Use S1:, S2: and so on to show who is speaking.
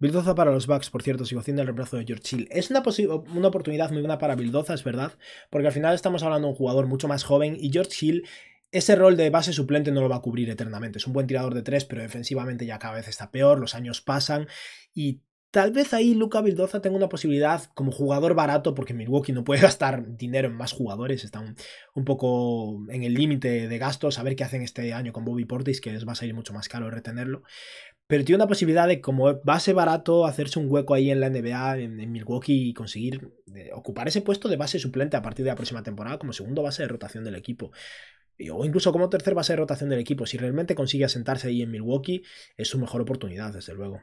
S1: Bildoza para los Bucks, por cierto, sigo haciendo el reemplazo de George Hill. Es una, una oportunidad muy buena para Bildoza, es verdad, porque al final estamos hablando de un jugador mucho más joven y George Hill ese rol de base suplente no lo va a cubrir eternamente. Es un buen tirador de tres, pero defensivamente ya cada vez está peor, los años pasan y tal vez ahí Luca Bildoza tenga una posibilidad como jugador barato, porque Milwaukee no puede gastar dinero en más jugadores, están un poco en el límite de gastos, a ver qué hacen este año con Bobby Portis, que les va a salir mucho más caro retenerlo pero tiene una posibilidad de, como base barato, hacerse un hueco ahí en la NBA, en, Milwaukee y conseguir eh, ocupar ese puesto de base suplente a partir de la próxima temporada como segundo base de rotación del equipo. O incluso como tercer base de rotación del equipo. Si realmente consigue asentarse ahí en Milwaukee, es su mejor oportunidad, desde luego.